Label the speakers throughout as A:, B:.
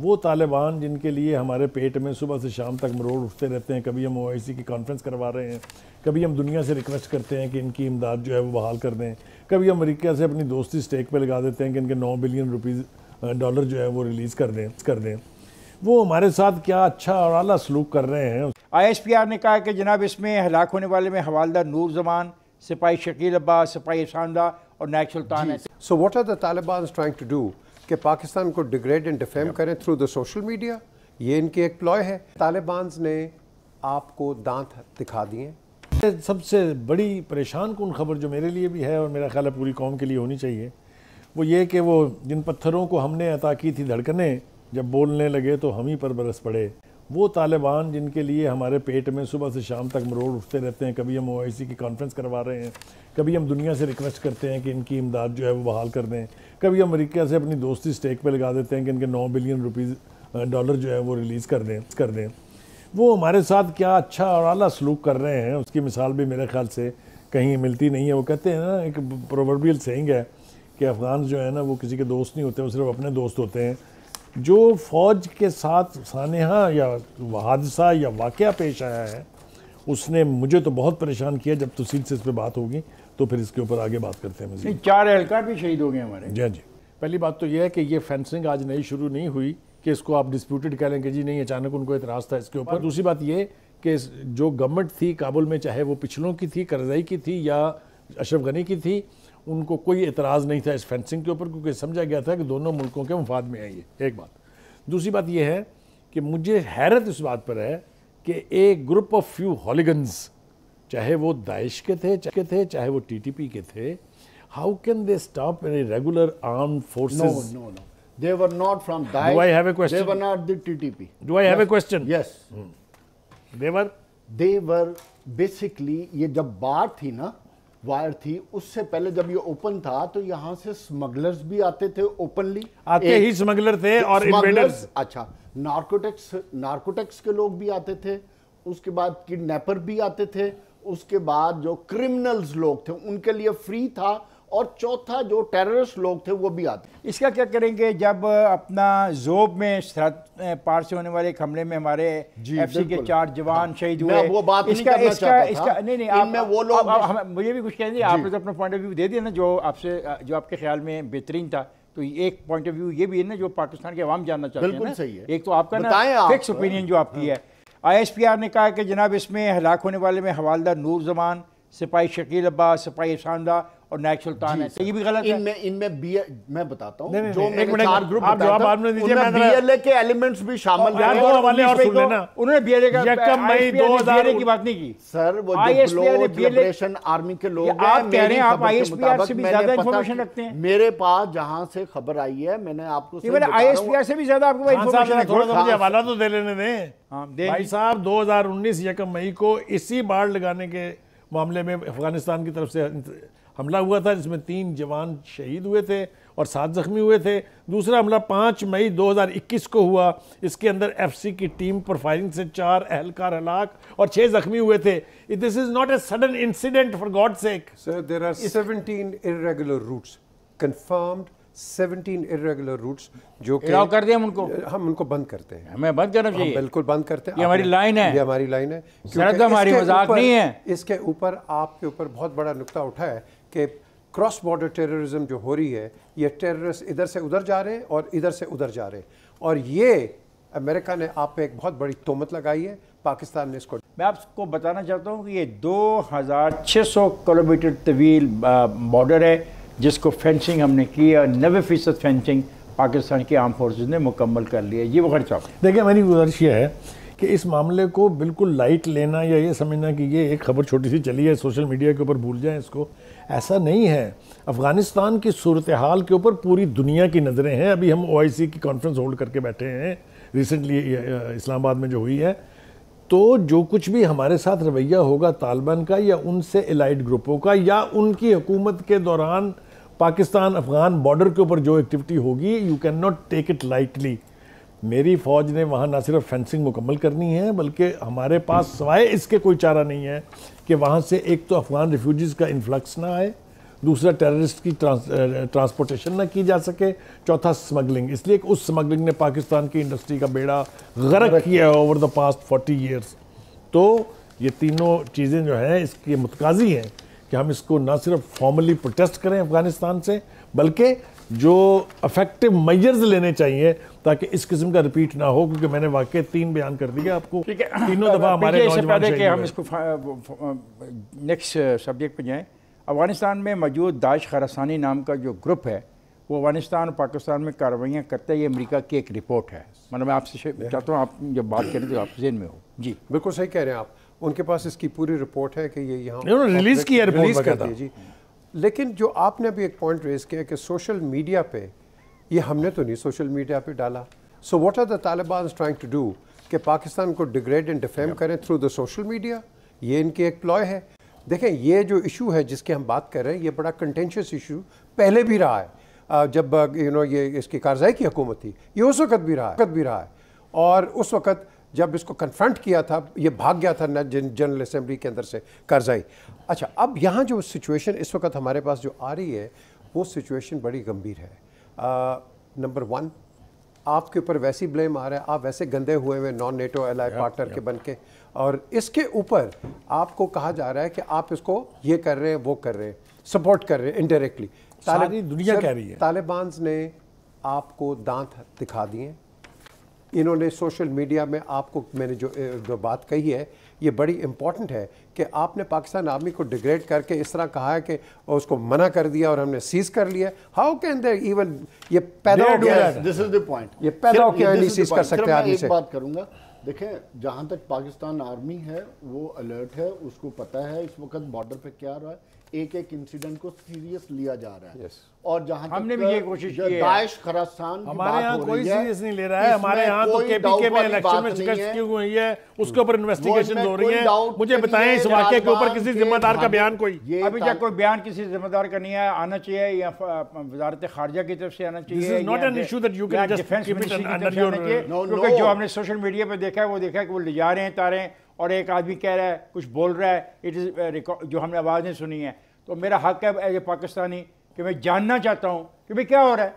A: वो तालिबान जिनके लिए हमारे पेट में सुबह से शाम तक मरोड़ उठते रहते हैं कभी हम ओ की कॉन्फ्रेंस करवा रहे हैं कभी हम दुनिया से रिक्वेस्ट करते हैं कि इनकी इमदाद जो है वो बहाल कर दें कभी अमरीका से अपनी दोस्ती स्टेक पर लगा देते हैं कि इनके नौ बिलियन रुपीज़ डॉलर जो है वो रिलीज़ कर दें कर दें वो हमारे साथ क्या अच्छा और अला सलूक कर रहे हैं आईएसपीआर ने
B: कहा कि जनाब इसमें हलाक होने वाले में हवालदार नूर जमान सिपाही शकील अब्बास सिपाही शानदा
C: और नायक सुल्तान है so what are Taliban trying to do कि पाकिस्तान को डिग्रेड एंड डिफेम करें थ्रू द सोशल मीडिया ये इनकी एक प्लॉय है तालिबान ने आपको
A: दांत दिखा दिए सबसे बड़ी परेशान कन खबर जो मेरे लिए भी है और मेरा ख्याल है पूरी कौम के लिए होनी चाहिए वो ये कि वो जिन पत्थरों को हमने अता की थी धड़कने जब बोलने लगे तो हम ही पर बरस पड़े वो तालिबान जिनके लिए हमारे पेट में सुबह से शाम तक मरोड़ उठते रहते हैं कभी हम ओ की कॉन्फ्रेंस करवा रहे हैं कभी हम दुनिया से रिक्वेस्ट करते हैं कि इनकी इमदाद जो है वो बहाल कर दें कभी अमेरिका से अपनी दोस्ती स्टेक पर लगा देते हैं कि इनके नौ बिलियन रुपीज़ डॉलर जो है वो रिलीज़ कर दें कर दें वो हमारे साथ क्या अच्छा और अला सलूक कर रहे हैं उसकी मिसाल भी मेरे ख्याल से कहीं मिलती नहीं है वो कहते हैं ना एक प्रोवर्बियल सेंग है कि अफ़गान जो है ना वो किसी के दोस्त नहीं होते वो सिर्फ अपने दोस्त होते हैं जो फौज के साथ सानहा या हादसा या वाक़ पेश आया है उसने मुझे तो बहुत परेशान किया जब तफसील तो से इस पर बात होगी तो फिर इसके ऊपर आगे बात करते हैं मुझे चार एहलकार भी शहीद हो गए हमारे जी हाँ जी पहली बात तो यह है कि ये फेंसिंग आज नई शुरू नहीं हुई कि इसको आप डिस्प्यूटेड कह लेंगे जी नहीं अचानक उनको इतराज़ था इसके ऊपर दूसरी बात ये कि जो गवर्नमेंट थी काबुल में चाहे वो पिछलों की थी करजई की थी या अशरफ गनी की थी उनको कोई एतराज़ नहीं था इस फेंसिंग के ऊपर क्योंकि समझा गया था कि दोनों मुल्कों के मफाद में है ये एक बात दूसरी बात यह है कि मुझे हैरत इस बात पर है कि एक ग्रुप ऑफ फ्यू हॉलीगन्स चाहे वो दाइश के थे चाहे थे चाहे वो टीटीपी के थे how can they stop an regular arm forces no no they
D: were not from Daesh. Do I have a question? They were not the TTP. Do I yes. have a question? Yes.
A: Hmm. They were. They
D: were basically ये जब बात थी ना wire थी उससे पहले जब ये ओपन था तो यहाँ से स्मगलर्स भी आते थे ओपनली आते ही स्मगलर थे और स्मगलर्स अच्छा नार्कोटेक्स नार्कोटेक्स के लोग भी आते थे उसके बाद किडनैपर भी आते थे उसके बाद जो क्रिमिनल्स लोग थे उनके लिए फ्री था
B: और चौथा जो टेररिस्ट लोग थे वो भी आते इसका क्या करेंगे जब अपना जोब में पार से होने वाले एक हमले में हमारे एफसी के चार जवान हाँ। शहीद हुए वो बात इसका नहीं करना इसका, इसका नहीं नहीं आप, वो लोग आप, आप, मुझे भी कुछ कहना चाहिए आपने तो अपना पॉइंट ऑफ व्यू दे दिया ना जो आपसे जो आपके ख्याल में बेहतरीन था तो एक पॉइंट ऑफ व्यू ये भी है ना जो पाकिस्तान के आवाम जानना चाहते हैं सही है एक तो आपका ना फिक्स ओपिनियन जो आपकी हाँ। है आई ने कहा कि जनाब इसमें हलाक होने वाले में हवालदार नूर जमान सिपाही शकील अब्बास सिपाही इफसानदा और नायक सुल्तान है तो ये भी गलत है इनमें इनमें बी मैं बताता हूँ जो मैंने चार ग्रुप आप जवाब आपने दीजिए मैं
D: बीएलए के एलिमेंट्स भी शामिल हैं दो हवाले और सुन लेना उन्होंने बीएलए का यकम मई 2000 की बात नहीं की सर वो लिबरेशन आर्मी के लोग आप कह रहे हैं आप आईएसपीआर से भी ज्यादा इंफॉर्मेशन रखते हैं मेरे पास जहां से खबर आई है मैंने आपको मैंने आईएसपीआर से भी ज्यादा
A: आपको इंफॉर्मेशन हाँ, थोड़ा सा मुझे हाँ। हवाला तो दे लेने दें हाँ, भाई साहब 2019 यकम मई को इसी बाढ़ लगाने के मामले में अफगानिस्तान की तरफ से हमला हुआ था जिसमें तीन जवान शहीद हुए थे और सात जख्मी हुए थे दूसरा हमला पाँच मई 2021 को हुआ इसके अंदर एफसी की टीम पर फायरिंग से चार अहलकार हलाक और छह जख्मी हुए थे this is not a sudden incident for God sake sir there are 17
C: irregular routes confirmed 17 irregular routes जो कि कर दिया उनको हम उनको बंद करते हैं हमें बंद करना चाहिए बिल्कुल बंद करते हैं ये हमारी लाइन है ये हमारी लाइन है तो हमारी मजाक नहीं है इसके ऊपर आपके ऊपर बहुत बड़ा नुकता उठा है कि क्रॉस बॉर्डर टेररिज्म जो हो रही है ये टेररिस्ट इधर से उधर जा रहे और इधर से उधर जा रहे और ये अमेरिका ने आप पे एक बहुत बड़ी तोमत लगाई है पाकिस्तान ने इसको मैं आपको बताना चाहता हूँ कि ये 2600
B: किलोमीटर तवील बॉर्डर है जिसको फेंसिंग हमने की है नबे फ़ीसद फेंसिंग पाकिस्तान की आर्म फोर्स ने मुकम्मल कर लिया ये वो खर्चा
A: देखिए मेरी गुजारिश ये है कि इस मामले को बिल्कुल लाइट लेना या ये समझना कि ये एक खबर छोटी सी चली है सोशल मीडिया के ऊपर भूल जाए इसको ऐसा नहीं है अफ़गानिस्तान की सूरत हाल के ऊपर पूरी दुनिया की नज़रें हैं अभी हम ओ की कॉन्फ्रेंस होल्ड करके बैठे हैं रिसेंटली इस्लामाबाद में जो हुई है तो जो कुछ भी हमारे साथ रवैया होगा तालिबान का या उनसे एलाइड ग्रुपों का या उनकी हुकूमत के दौरान पाकिस्तान अफगान बॉर्डर के ऊपर जो एक्टिविटी होगी you can not take it lightly मेरी फौज ने वहाँ ना सिर्फ फेंसिंग मुकम्मल करनी है बल्कि हमारे पास सवाए इसके कोई चारा नहीं है कि वहाँ से एक तो अफगान रिफ्यूजीज़ का इन्फ्लक्स ना आए दूसरा टेररिस्ट की ट्रांस ट्रांसपोर्टेशन ना की जा सके चौथा स्मगलिंग इसलिए उस स्मगलिंग ने पाकिस्तान की इंडस्ट्री का बेड़ा गर्क किया है over the past forty years तो ये तीनों चीज़ें जो हैं इसकी मुतकाजी हैं कि हम इसको ना सिर्फ फॉर्मली प्रोटेस्ट करें अफ़गानिस्तान से बल्कि जो अफेक्टिव मेजर्स लेने चाहिए ताकि इस किस्म का रिपीट ना हो क्योंकि मैंने वाकई तीन बयान कर दिया आपको तीनों दफ़ा हमारे इससे कि हम
B: इसको नेक्स्ट सब्जेक्ट पे जाएं अफगानिस्तान में मौजूद दाइश खरासानी नाम का जो ग्रुप है वो अफगानिस्तान और पाकिस्तान में कार्रवाइयाँ करता है ये अमरीका की एक रिपोर्ट
C: है मतलब मैं आपसे चाहता हूँ आप जब बात करें तो आप जेन में हो जी बिल्कुल सही कह रहे हैं आप उनके पास इसकी पूरी रिपोर्ट है कि ये यहाँ रिलीज़ किया रिपोर्ट जी लेकिन जो आपने अभी एक पॉइंट रेज किया कि सोशल मीडिया पे ये हमने तो नहीं सोशल मीडिया पे डाला so what are the Taliban trying to do कि पाकिस्तान को डिग्रेड एंड डिफेम करें थ्रू द सोशल मीडिया ये इनकी एक प्लॉय है देखें ये जो इशू है जिसकी हम बात कर रहे हैं ये बड़ा कंटेंशियस इशू पहले भी रहा है जब यू नो ये इसकी कार्रवाई की हुकूमत थी ये उस वक्त भी रहा है वक्त भी रहा है और उस वक्त जब इसको कन्फ्रंट किया था ये भाग गया था जनरल असम्बली के अंदर से करजाई अच्छा अब यहाँ जो सिचुएशन इस वक्त हमारे पास जो आ रही है वो सिचुएशन बड़ी गंभीर है नंबर वन आपके ऊपर वैसी ब्लेम आ रहा है आप वैसे गंदे हुए हुए non NATO ally partner के बन के और इसके ऊपर आपको कहा जा रहा है कि आप इसको ये कर रहे हैं वो कर रहे हैं सपोर्ट कर रहे हैं इनडायरेक्टली दुनिया कह रही है तालिबान ने आपको दांत दिखा दिए इन्होंने सोशल मीडिया में आपको मैंने जो जो बात कही है ये बड़ी इम्पॉर्टेंट है कि आपने पाकिस्तान आर्मी को डिग्रेड करके इस तरह कहा है कि उसको मना कर दिया और हमने सीज कर लिया हाउ कैन दे इवन ये पैदा दिस इज द पॉइंट ये पैदा क्या नहीं सीज कर सकते आर्मी से बात
D: करूंगा देखें जहाँ तक पाकिस्तान आर्मी है वो अलर्ट है उसको पता है इस वक्त बॉर्डर पे क्या रहा है एक एक इंसिडेंट को सीरियस लिया जा रहा है yes. और जहां
A: हमने भी ये कोशिश की है दाइश खरास्तान हमारे यहाँ कोई सीरियस नहीं ले रहा है हमारे यहाँ तो केपीके में इलेक्शन में शिकस्त क्यों हुई है उसके ऊपर इन्वेस्टिगेशन हो रही है मुझे बताएं इस वाक्य के ऊपर किसी जिम्मेदार का बयान कोई अभी तक कोई
B: बयान किसी जिम्मेदार का नहीं है आना चाहिए या वजारत खारजा की तरफ से आना चाहिए not an issue that you can defence क्योंकि जो हमने सोशल मीडिया पर देखा है वो देखा है कि वो ले जा रहे हैं तारे और एक आदमी कह रहा है कुछ बोल रहा है इट इज़ uh, जो हमने आवाज़ें सुनी है तो मेरा हक है एज ए पाकिस्तानी कि मैं जानना चाहता हूँ कि भाई क्या हो रहा है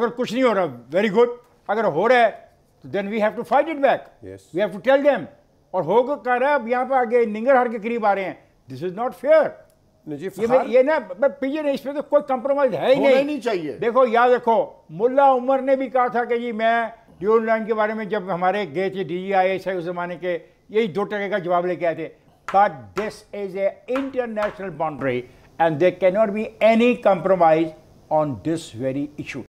B: अगर कुछ नहीं हो रहा वेरी गुड अगर हो रहा है तो then we have to fight it back we have to tell them और हो कर रहा है अब यहाँ पर आगे हार के करीब आ रहे हैं दिस इज़ नॉट फेयर ये, ये ना पीछे नहीं इसमें तो कोई कंप्रोमाइज है ही नहीं नहीं चाहिए देखो याद रखो मुल्ला उमर ने भी कहा था कि जी मैं ड्यूल लाइन के बारे में जब हमारे गए थे डी आई एस उस जमाने के यही दो टके का जवाब लेके आए थे but this is a international boundary and they cannot be any compromise on this very issue